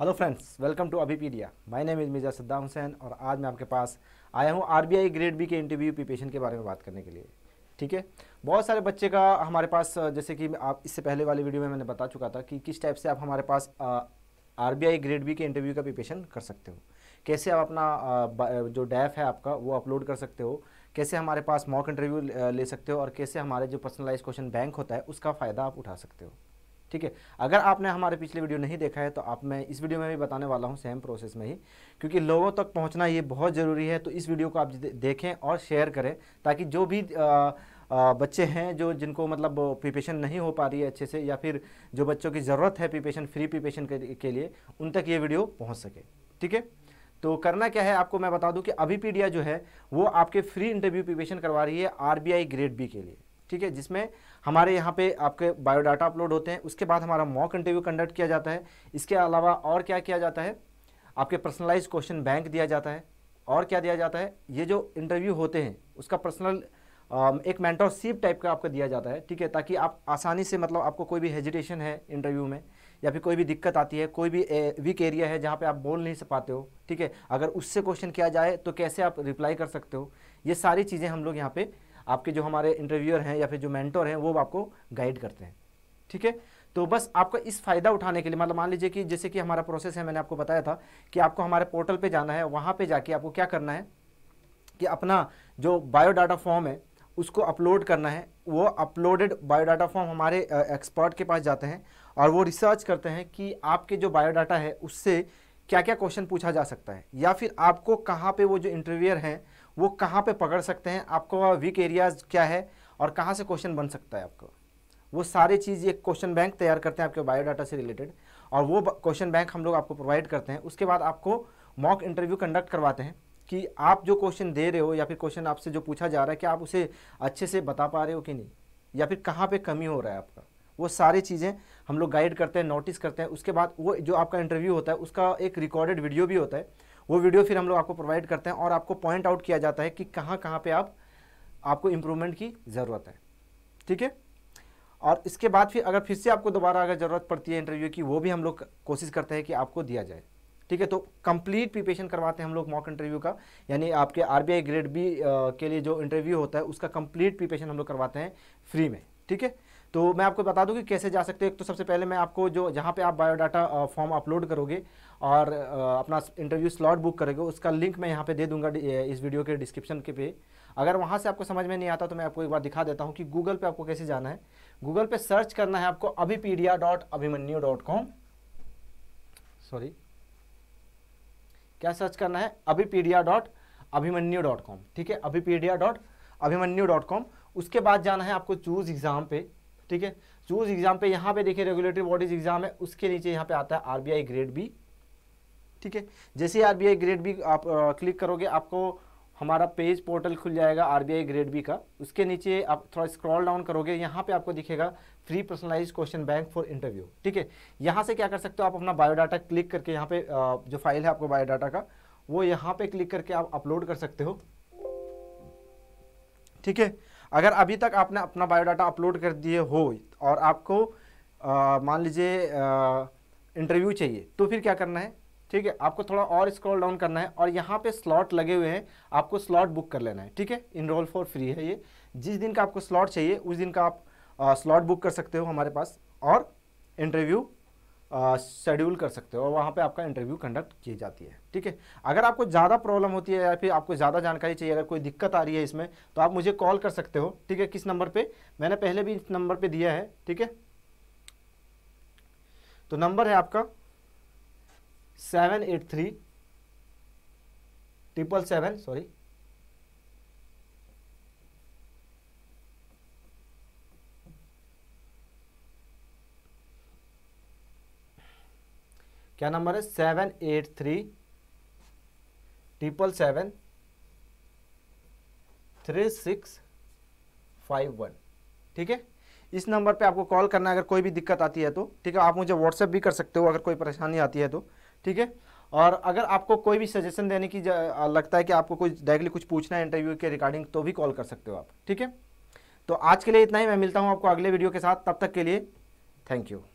hello friends welcome to Abhipedia my name is Mirza Saddam Hussain और आज मैं आपके पास आया हूँ आरबीआई ग्रेड बी के इंटरव्यू प्रिपेशन के बारे में बात करने के लिए ठीक है बहुत सारे बच्चे का हमारे पास जैसे कि आप इससे पहले वाली वीडियो में मैंने बता चुका था कि किस टाइप से आप हमारे पास आर ग्रेड बी के इंटरव्यू का प्रिपेशन कर सकते हो कैसे आप अपना जो डैफ है आपका वो अपलोड कर सकते हो कैसे हमारे पास मॉक इंटरव्यू ले सकते हो और कैसे हमारे जो पर्सनलाइज क्वेश्चन बैंक होता है उसका फ़ायदा आप उठा सकते हो ठीक है अगर आपने हमारे पिछले वीडियो नहीं देखा है तो आप मैं इस वीडियो में भी बताने वाला हूँ सेम प्रोसेस में ही क्योंकि लोगों तक पहुँचना ये बहुत ज़रूरी है तो इस वीडियो को आप देखें और शेयर करें ताकि जो भी आ, आ, बच्चे हैं जो जिनको मतलब प्रिपेशन नहीं हो पा रही है अच्छे से या फिर जो बच्चों की ज़रूरत है प्रिपेशन फ्री प्रिपेशन के, लिए उन तक ये वीडियो पहुँच सके ठीक है तो करना क्या है आपको मैं बता दूं कि अभी पीडिया जो है वो आपके फ्री इंटरव्यू प्रिपेशन करवा रही है आरबीआई ग्रेड बी के लिए ठीक है जिसमें हमारे यहाँ पे आपके बायोडाटा अपलोड होते हैं उसके बाद हमारा मॉक इंटरव्यू कंडक्ट किया जाता है इसके अलावा और क्या किया जाता है आपके पर्सनलाइज क्वेश्चन बैंक दिया जाता है और क्या दिया जाता है ये जो इंटरव्यू होते हैं उसका पर्सनल एक सीप टाइप का आपका दिया जाता है ठीक है ताकि आप आसानी से मतलब आपको कोई भी हेजिटेशन है इंटरव्यू में या फिर कोई भी दिक्कत आती है कोई भी वीक एरिया है जहाँ पे आप बोल नहीं पाते हो ठीक है अगर उससे क्वेश्चन किया जाए तो कैसे आप रिप्लाई कर सकते हो ये सारी चीज़ें हम लोग यहाँ पे आपके जो हमारे इंटरव्यूअर हैं या फिर जो मैंटोर हैं वो आपको गाइड करते हैं ठीक है तो बस आपका इस फ़ायदा उठाने के लिए मतलब मान लीजिए कि जैसे कि हमारा प्रोसेस है मैंने आपको बताया था कि आपको हमारे पोर्टल पे जाना है वहाँ पे जाके आपको क्या करना है कि अपना जो बायोडाटा फॉर्म है उसको अपलोड करना है वो अपलोडेड बायोडाटा फॉर्म हमारे एक्सपर्ट के पास जाते हैं और वो रिसर्च करते हैं कि आपके जो बायोडाटा है उससे क्या क्या क्वेश्चन पूछा जा सकता है या फिर आपको कहाँ पे वो जो इंटरव्यूअर हैं वो कहाँ पे पकड़ सकते हैं आपको वीक एरियाज क्या है और कहाँ से क्वेश्चन बन सकता है आपको वो सारी चीज़ एक क्वेश्चन बैंक तैयार करते हैं आपके बायोडाटा से रिलेटेड और वो क्वेश्चन बैंक हम लोग आपको प्रोवाइड करते हैं उसके बाद आपको मॉक इंटरव्यू कंडक्ट करवाते हैं कि आप जो क्वेश्चन दे रहे हो या फिर क्वेश्चन आपसे जो पूछा जा रहा है कि आप उसे अच्छे से बता पा रहे हो कि नहीं या फिर कहाँ पर कमी हो रहा है आपका वो सारी चीज़ें हम लोग गाइड करते हैं नोटिस करते हैं उसके बाद वो जो आपका इंटरव्यू होता है उसका एक रिकॉर्डेड वीडियो भी होता है वो वीडियो फिर हम लोग आपको प्रोवाइड करते हैं और आपको पॉइंट आउट किया जाता है कि कहाँ कहाँ पे आप आपको इम्प्रूवमेंट की ज़रूरत है ठीक है और इसके बाद फिर अगर फिर से आपको दोबारा अगर ज़रूरत पड़ती है इंटरव्यू की वो भी हम लोग कोशिश करते हैं कि आपको दिया जाए ठीक है तो कंप्लीट प्रिपेशन करवाते हैं हम लोग मॉक इंटरव्यू का यानी आपके आरबीआई ग्रेड बी के लिए जो इंटरव्यू होता है उसका कंप्लीट प्रिपेशन हम लोग करवाते हैं फ्री में ठीक है तो मैं आपको बता दूं कि कैसे जा सकते हो एक तो सबसे पहले मैं आपको जो जहाँ पे आप बायोडाटा फॉर्म अपलोड करोगे और अपना इंटरव्यू स्लॉट बुक करोगे उसका लिंक मैं यहाँ पे दे दूंगा इस वीडियो के डिस्क्रिप्शन के पे अगर वहाँ से आपको समझ में नहीं आता तो मैं आपको एक बार दिखा देता हूँ कि गूगल पर आपको कैसे जाना है गूगल पर सर्च करना है आपको Abhipedia dot Abhimanyu dot com sorry क्या सर्च करना है Abhipedia dot Abhimanyu dot com ठीक है Abhipedia dot Abhimanyu dot com उसके बाद जाना है आपको चूज़ एग्ज़ाम पे ठीक है चूज़ एग्ज़ाम पे यहाँ पे देखिए रेगुलेटरी बॉडीज एग्ज़ाम है उसके नीचे यहाँ पे आता है आरबीआई ग्रेड बी ठीक है जैसे आर बी ग्रेड बी आप आ, क्लिक करोगे आपको हमारा पेज पोर्टल खुल जाएगा आर ग्रेड बी का उसके नीचे आप थोड़ा स्क्रॉल डाउन करोगे यहाँ पे आपको दिखेगा free personalise question bank for interview ठीक है यहाँ से क्या कर सकते हो आप अपना बायोडाटा क्लिक करके यहाँ पे जो फाइल है आपको बायोडाटा का वो यहाँ पे क्लिक करके आप अपलोड कर सकते हो ठीक है अगर अभी तक आपने अपना बायोडाटा अपलोड कर दिए हो और आपको मान लीजिए इंटरव्यू चाहिए तो फिर क्या करना है ठीक है आपको थोड़ा और स्क्रॉल डाउन करना है और यहाँ पे स्लॉट लगे हुए हैं आपको स्लॉट बुक कर लेना है ठीक है इनरोल फॉर फ्री है ये जिस दिन का आपको स्लॉट चाहिए उस दिन का आप स्लॉट बुक कर सकते हो हमारे पास और इंटरव्यू शेड्यूल कर सकते हो और वहाँ पे आपका इंटरव्यू कंडक्ट की जाती है ठीक है अगर आपको ज़्यादा प्रॉब्लम होती है या फिर आपको ज़्यादा जानकारी चाहिए अगर कोई दिक्कत आ रही है इसमें तो आप मुझे कॉल कर सकते हो ठीक है किस नंबर पर मैंने पहले भी इस नंबर पर दिया है ठीक है तो नंबर है आपका seven eight three triple seven sorry क्या नंबर है seven eight three triple seven three six five one ठीक है इस नंबर पे आपको कॉल करना है अगर कोई भी दिक्कत आती है तो ठीक है आप मुझे व्हाट्सएप भी कर सकते हो अगर कोई परेशानी आती है तो ठीक है और अगर आपको कोई भी सजेशन देने की लगता है कि आपको कोई डायरेक्टली कुछ पूछना है इंटरव्यू के रिगार्डिंग तो भी कॉल कर सकते हो आप ठीक है तो आज के लिए इतना ही मैं मिलता हूँ आपको अगले वीडियो के साथ तब तक के लिए थैंक यू